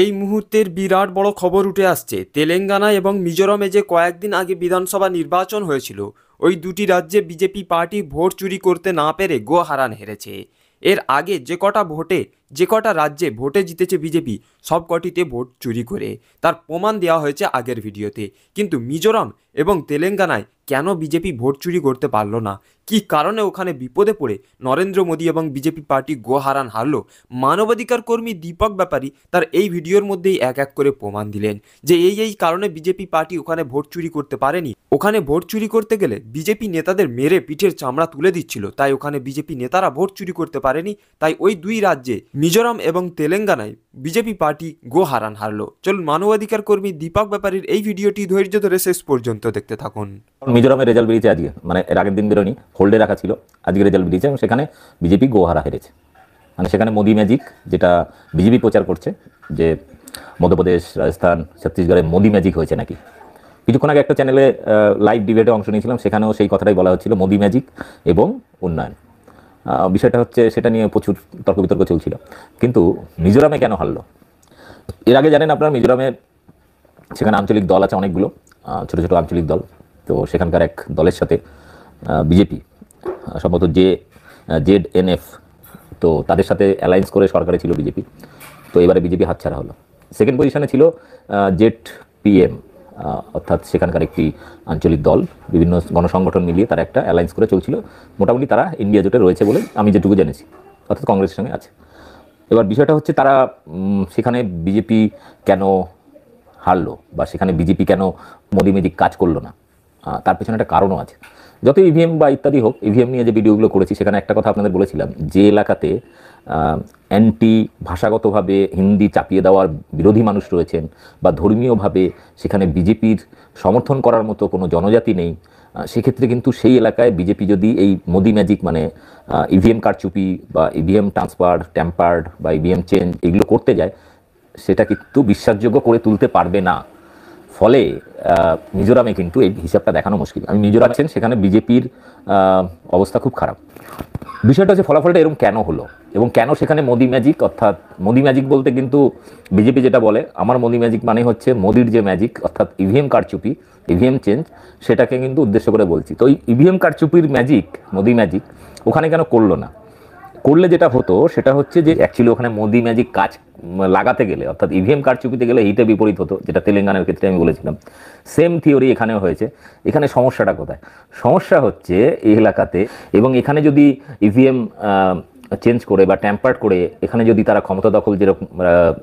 এই মুহূর্তের বিরাট বড় খবর উঠে আসছে তেলেঙ্গানা এবং মিজোরামে যে কয়েকদিন আগে বিধানসভা নির্বাচন হয়েছিল ওই দুটি রাজ্যে বিজেপি পার্টি ভোট চুরি করতে না পেরে গোহারান হেরেছে এর আগে যে কটা ভোটে যে কটা রাজ্যে ভোটে জিতেছে বিজেপি সব কটিতে ভোট চুরি করে তার প্রমাণ দেওয়া হয়েছে আগের ভিডিওতে কিন্তু মিজোরাম এবং তেলেঙ্গানায় কেন বিজেপি ভোট চুরি করতে পারল না কি কারণে ওখানে বিপদে পড়ে নরেন্দ্র মোদী এবং বিজেপি পার্টি গোহারান হারল মানবাধিকার কর্মী দীপক ব্যাপারী তার এই ভিডিওর মধ্যেই এক এক করে প্রমাণ দিলেন যে এই এই কারণে বিজেপি পার্টি ওখানে ভোট চুরি করতে পারেনি ওখানে ভোট চুরি করতে গেলে বিজেপি নেতাদের মেরে পিঠের চামড়া তুলে দিচ্ছিল তাই ওখানে বিজেপি নেতারা ভোট চুরি করতে পারেনি তাই ওই দুই রাজ্যে মিজোরাম এবং তেলেঙ্গানায় বিজেপি পার্টি গো হারান হারল চলুন মানবাধিকার কর্মী দীপক ব্যাপারীর এই ভিডিওটি ধৈর্য ধরে শেষ পর্যন্ত দেখতে থাকুন মিজোরামের রেজাল্ট বেরিয়েছে আজকে মানে এর আগের দিন বেরোনি হোল্ডে রাখা ছিল আজকে রেজাল্ট বেরিয়েছে এবং সেখানে বিজেপি গো হারা হেরেছে মানে সেখানে মোদি ম্যাজিক যেটা বিজেপি প্রচার করছে যে মধ্যপ্রদেশ রাজস্থান ছত্তিশগড়ে মোদি ম্যাজিক হয়েছে নাকি কিছুক্ষণ আগে একটা চ্যানেলে লাইভ ডিবেটে অংশ নিয়েছিলাম সেখানেও সেই কথাটাই বলা হচ্ছিল মোদি ম্যাজিক এবং উন্নয়ন বিষয়টা হচ্ছে সেটা নিয়ে প্রচুর তর্ক বিতর্ক চলছিল কিন্তু মিজোরামে কেন হারলো এর আগে জানেন আপনারা মিজোরামে সেখানে আঞ্চলিক দল আছে অনেকগুলো ছোট ছোট আঞ্চলিক দল তো সেখানকার এক দলের সাথে বিজেপি সম্ভবত জে জেড এন এফ তো তাদের সাথে অ্যালায়েন্স করে সরকারে ছিল বিজেপি তো এবারে বিজেপি হাতছাড়া হলো সেকেন্ড পজিশনে ছিল জেড পিএম অর্থাৎ সেখানকার একটি আঞ্চলিক দল বিভিন্ন গণসংগঠন মিলিয়ে তারা একটা অ্যালায়েন্স করে চলছিল মোটামুটি তারা ইন্ডিয়া জোটে রয়েছে বলে আমি যেটুকু জেনেছি অর্থাৎ কংগ্রেসের সঙ্গে আছে এবার বিষয়টা হচ্ছে তারা সেখানে বিজেপি কেন হারলো বা সেখানে বিজেপি কেন মোদি মেদিক কাজ করলো না তার পেছনে একটা কারণও আছে যত ইভিএম e বা ইত্যাদি হোক ইভিএম e নিয়ে যে ভিডিওগুলো করেছি সেখানে একটা কথা আপনাদের বলেছিলাম যে এলাকাতে অ্যান্টি ভাষাগতভাবে হিন্দি চাপিয়ে দেওয়ার বিরোধী মানুষ রয়েছেন বা ধর্মীয়ভাবে সেখানে বিজেপির সমর্থন করার মতো কোনো জনজাতি নেই সেক্ষেত্রে কিন্তু সেই এলাকায় বিজেপি যদি এই মোদি ম্যাজিক মানে ইভিএম e কারচুপি বা ইভিএম ট্রান্সফার ট্যাম্পার্ড বা ইভিএম চেঞ্জ এগুলো করতে যায় সেটা কিন্তু বিশ্বাসযোগ্য করে তুলতে পারবে না ফলে মিজোরামে কিন্তু এই হিসাবটা দেখানো মুশকিল আমি মিজোরাম আছেন সেখানে বিজেপির অবস্থা খুব খারাপ বিষয়টা হচ্ছে ফলাফলটা এরকম কেন হলো এবং কেন সেখানে মোদি ম্যাজিক অর্থাৎ মোদি ম্যাজিক বলতে কিন্তু বিজেপি যেটা বলে আমার মোদি ম্যাজিক মানে হচ্ছে মোদির যে ম্যাজিক অর্থাৎ ইভিএম e কারচুপি ইভিএম e চেঞ্জ সেটাকে কিন্তু উদ্দেশ্য করে বলছি তো ওই ইভিএম e কারচুপির ম্যাজিক মোদি ম্যাজিক ওখানে কেন করলো না করলে যেটা হতো সেটা হচ্ছে যে অ্যাকচুয়ালি ওখানে মোদি ম্যাজিক কাজ লাগাতে গেলে অর্থাৎ ইভিএম কার্ড চুকিতে গেলে হিতে বিপরীত হতো যেটা তেলেঙ্গানার ক্ষেত্রে আমি বলেছিলাম সেম থিওরি এখানেও হয়েছে এখানে সমস্যাটা কোথায় সমস্যা হচ্ছে এই এলাকাতে এবং এখানে যদি ইভিএম e চেঞ্জ করে বা ট্যাম্পার্ড করে এখানে যদি তারা ক্ষমতা দখল যেরকম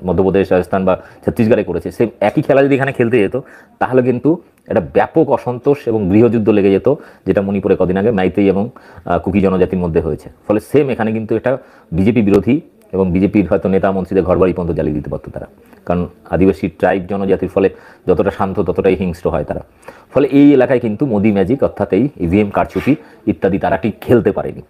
মধ্যপ্রদেশ রাজস্থান বা ছত্তিশগড়ে করেছে সে একই খেলা যদি এখানে খেলতে যেত তাহলে কিন্তু একটা ব্যাপক অসন্তোষ এবং গৃহযুদ্ধ লেগে যেত যেটা মণিপুরে কদিন আগে মাইতেই এবং কুকি জনজাতির মধ্যে হয়েছে ফলে সেম এখানে কিন্তু এটা বিজেপি বিরোধী এবং বিজেপির হয়তো নেতা মন্ত্রীদের ঘরবাড়ি পর্যন্ত জ্বালিয়ে দিতে পারতো তারা কারণ আদিবাসী ট্রাইব জনজাতির ফলে যতটা শান্ত ততটাই হিংস্র হয় তারা ফলে এই এলাকায় কিন্তু মোদি ম্যাজিক অর্থাৎ এই ইভিএম e কারচুপি ইত্যাদি তারা ঠিক খেলতে পারেনি